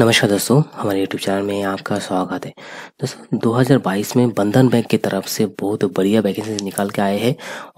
नमस्कार दोस्तों हमारे YouTube चैनल में आपका स्वागत है दोस्तों 2022 में बंधन बैंक की तरफ से बहुत बढ़िया वैकेंसी निकाल के आए हैं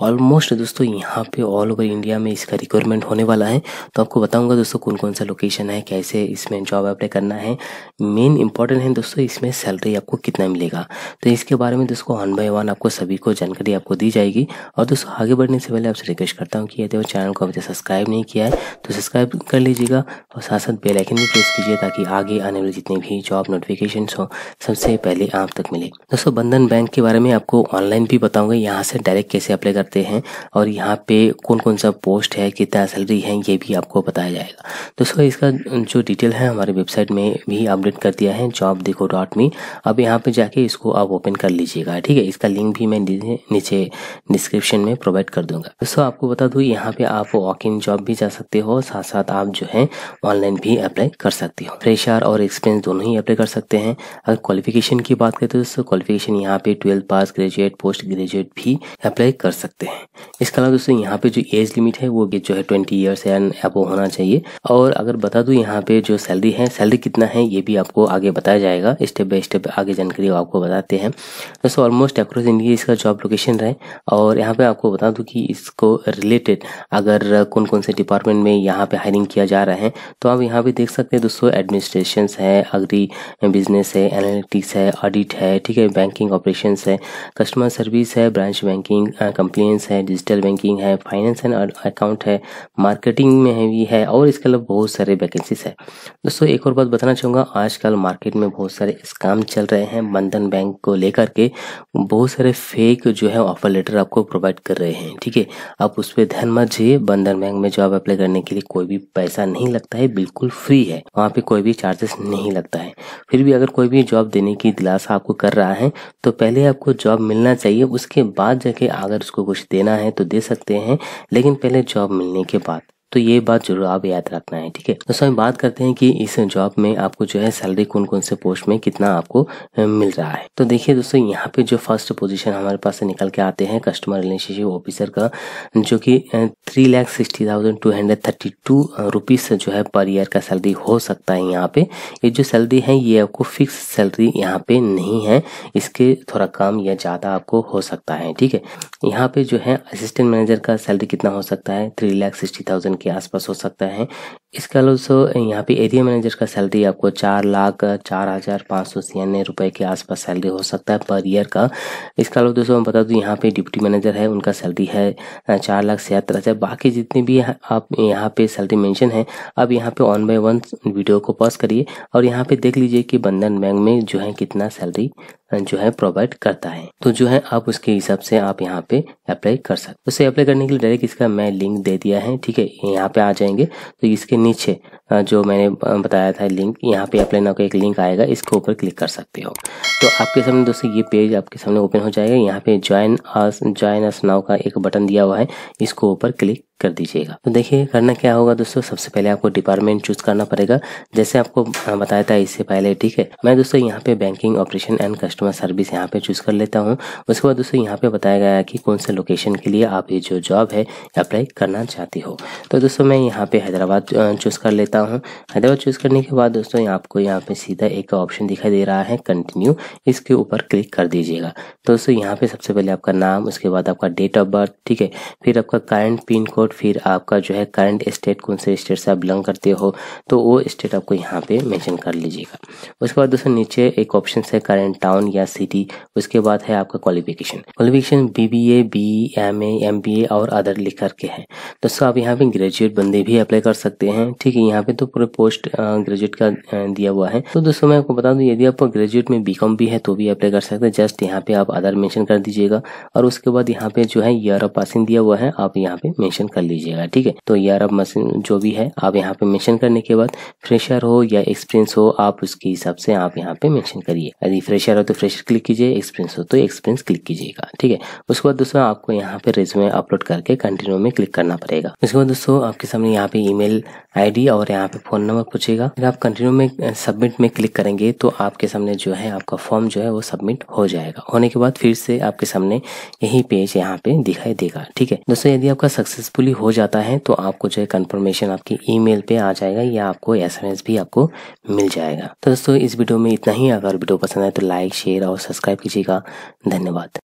ऑलमोस्ट दोस्तों यहाँ पे ऑल ओवर इंडिया में इसका रिक्वायरमेंट होने वाला है तो आपको बताऊंगा दोस्तों कौन कौन सा लोकेशन है कैसे इसमें जॉब अप्लाई करना है मेन इंपॉर्टेंट है दोस्तों इसमें सैलरी आपको कितना मिलेगा तो इसके बारे में दोस्तों वन बाई वन आपको सभी को जानकारी आपको दी जाएगी और दोस्तों आगे बढ़ने से पहले आपसे रिक्वेस्ट करता हूँ कि यदि चैनल को अभी सब्सक्राइब नहीं किया है तो सब्सक्राइब कर लीजिएगा और साथ साथ बेलाइकन भी प्रेस कीजिए ताकि आगे आने वाली जितनी भी जॉब नोटिफिकेशन हो सबसे पहले आप तक मिले दोस्तों बंधन बैंक के बारे में आपको ऑनलाइन भी बताऊंगा यहाँ से डायरेक्ट कैसे अप्लाई करते हैं और यहाँ पे कौन कौन सा पोस्ट है कितना सैलरी है ये भी आपको बताया जाएगा दोस्तों इसका जो डिटेल है हमारे वेबसाइट में भी अपडेट कर दिया है जॉब देखो डॉट मी अब यहाँ पे जाके इसको आप ओपन कर लीजिएगा ठीक है इसका लिंक भी मैं नीचे डिस्क्रिप्शन में प्रोवाइड कर दूंगा दोस्तों आपको बता दू यहाँ पे आप वॉक इन जॉब भी जा सकते हो साथ साथ आप जो है ऑनलाइन भी अप्लाई कर सकते हो फ्रेश एच और एक्सपीरियंस दोनों ही अप्लाई कर सकते हैं अगर क्वालिफिकेशन की बात करें तो दोस्तों क्वालिफिकेशन यहाँ पे twelfth pass graduate post graduate भी अप्लाई कर सकते हैं इसके अलावा दोस्तों यहाँ पे जो एज लिमिट है वो जो है ट्वेंटी ईयर्स एंड अबो होना चाहिए और अगर बता दूँ यहाँ पे जो सैलरी है सैलरी कितना है ये भी आपको आगे बताया जाएगा स्टेप बाय स्टेप आगे जानकारी आपको बताते हैं दोस्तों ऑलमोस्ट अक्रॉस इंडिया इसका जॉब लोकेशन रहे और यहाँ पे आपको बता दूँ की इसको रिलेटेड अगर कौन कौन से डिपार्टमेंट में यहाँ पे हायरिंग किया जा रहा है तो आप यहाँ पे देख सकते हैं दोस्तों एडमिन एडमिनिस्ट्रेशन है अग्री बिजनेस है एनालिटिक्स है ऑडिट है ठीक है बैंकिंग ऑपरेशन है कस्टमर सर्विस है ब्रांच बैंकिंग कंप्लेंस है डिजिटल बैंकिंग है फाइनेंस एंड अकाउंट है मार्केटिंग में भी है और इसके अलावा बहुत सारे वैकेंसीज है दोस्तों एक और बात बताना चाहूँगा आजकल मार्केट में बहुत सारे स्काम चल रहे हैं बंधन बैंक को लेकर के बहुत सारे फेक जो है ऑफर लेटर आपको प्रोवाइड कर रहे हैं ठीक है आप उस पर ध्यान मत जाइए बंधन बैंक में जॉब अप्लाई करने के लिए कोई भी पैसा नहीं लगता है बिल्कुल फ्री है वहाँ पे कोई भी भी चार्जेस नहीं लगता है फिर भी अगर कोई भी जॉब देने की दिलासा आपको कर रहा है तो पहले आपको जॉब मिलना चाहिए उसके बाद जाके अगर उसको कुछ देना है तो दे सकते हैं लेकिन पहले जॉब मिलने के बाद तो ये बात जरूर आप याद रखना है ठीक है दोस्तों हम बात करते हैं कि इस जॉब में आपको जो है सैलरी कौन कौन से पोस्ट में कितना आपको मिल रहा है तो देखिए दोस्तों यहाँ पे जो फर्स्ट पोजीशन हमारे पास से निकल के आते हैं कस्टमर रिलेशनशिप ऑफिसर का जो कि three lakh sixty thousand two hundred thirty two rupees जो है पर ईयर का सैलरी हो सकता है यहाँ पे ये जो सैलरी है ये आपको फिक्स सैलरी यहाँ पे नहीं है इसके थोड़ा कम या ज़्यादा आपको हो सकता है ठीक है यहाँ पे जो है असिस्टेंट मैनेजर का सैलरी कितना हो सकता है थ्री लैख सिक्सटी थाउजेंड के आसपास हो सकता है इसके अलावा यहाँ पे एरिया मैनेजर का सैलरी आपको चार लाख चार हज़ार पाँच सौ छियानवे रुपये के आसपास सैलरी हो सकता है पर ईयर का इसके अलावा दोस्तों मैं बता दूँ यहाँ पे डिप्टी मैनेजर है उनका सैलरी है चार लाख छिहत्तर हज़ार बाकी जितने भी आप यहाँ पे सैलरी मेंशन है अब यहाँ पे वन बाय वन वीडियो को पॉज करिए और यहाँ पे देख लीजिए कि बंधन बैंक में जो है कितना सैलरी जो है प्रोवाइड करता है तो जो है आप उसके हिसाब से आप यहाँ पे अप्लाई कर सकते हो उसे अप्लाई करने के लिए डायरेक्ट इसका मैं लिंक दे दिया है ठीक है यहाँ पे आ जाएंगे तो इसके नीचे जो मैंने बताया था लिंक यहाँ पे अप्लाई ना का एक लिंक आएगा इसके ऊपर क्लिक कर सकते हो तो आपके सामने दोस्तों ये पेज आपके सामने ओपन हो जाएगा यहाँ पे ज्वाइन ज्वाइन अस नाव का एक बटन दिया हुआ है इसको ऊपर क्लिक कर दीजिएगा तो देखिए करना क्या होगा दोस्तों सबसे पहले आपको डिपार्टमेंट चूज करना पड़ेगा जैसे आपको हाँ, बताया था इससे पहले ठीक है मैं दोस्तों यहाँ पे banking operation and customer service यहाँ पे चूज कर लेता हूँ उसके बाद दोस्तों यहाँ पे बताया गया कि कौन से लोकेशन के लिए आप ये जो जॉब है अप्लाई करना चाहते हो तो दोस्तों मैं यहाँ पे हैदराबाद चूज कर लेता हूँ हैदराबाद चूज करने के बाद दोस्तों आपको यहाँ पे सीधा एक ऑप्शन दिखाई दे रहा है कंटिन्यू इसके ऊपर क्लिक कर दीजिएगा तो दोस्तों यहाँ पे सबसे पहले आपका नाम उसके बाद आपका डेट ऑफ बर्थ ठीक है फिर आपका करंट पिन कोड और फिर आपका जो है करंट स्टेट कौन से स्टेट से आप बिलोंग करते हो तो वो स्टेट आपको यहाँ पे मेंशन कर लीजिएगा उसके बाद दोस्तों नीचे एक ऑप्शन है करंट टाउन या सिटी उसके बाद है आपका qualification qualification B B A B M A M B A और अदर लिख करके है दोस्तों आप यहाँ पे ग्रेजुएट बंदे भी अप्लाई कर सकते हैं ठीक है यहाँ पे तो पूरे पोस्ट ग्रेजुएट का दिया हुआ है तो दोस्तों मैं आपको बता दूँ यदि आपको ग्रेजुएट में बी भी है तो भी अप्लाई कर सकते हैं जस्ट यहाँ पे आप अदर मेंशन कर दीजिएगा और उसके बाद यहाँ पे जो है ईयर ऑफ पासिंग दिया हुआ है आप यहाँ पे मेंशन कर कर लीजिएगा ठीक है तो यार अब मशीन जो भी है आप यहाँ पे मेंशन करने के बाद फ्रेशर हो या एक्सपीरियंस हो आप उसके हिसाब से आप यहाँ पे मेंशन करिए यदि फ्रेशर हो तो फ्रेशर क्लिक कीजिए एक्सपीरियंस हो तो एक्सपीरियंस क्लिक कीजिएगा ठीक है उसके बाद दोस्तों आपको यहाँ पे रेज्यूमे अपलोड करके कंटिन्यू में क्लिक करना पड़ेगा उसके बाद दोस्तों आपके सामने यहाँ पे ई मेल और यहाँ पे फोन नंबर पूछेगा अगर आप कंटिन्यू में सबमिट में क्लिक करेंगे तो आपके सामने जो है आपका फॉर्म जो है वो सबमिट हो जाएगा होने के बाद फिर से आपके सामने यही पेज यहाँ पे दिखाई देगा ठीक है दोस्तों यदि आपका सक्सेसफुल सक्सेसफुली हो जाता है तो आपको जो है कन्फर्मेशन आपकी ईमेल पे आ जाएगा या आपको एसएमएस भी आपको मिल जाएगा तो दोस्तों इस वीडियो में इतना ही अगर वीडियो पसंद आए तो लाइक शेयर और सब्सक्राइब कीजिएगा धन्यवाद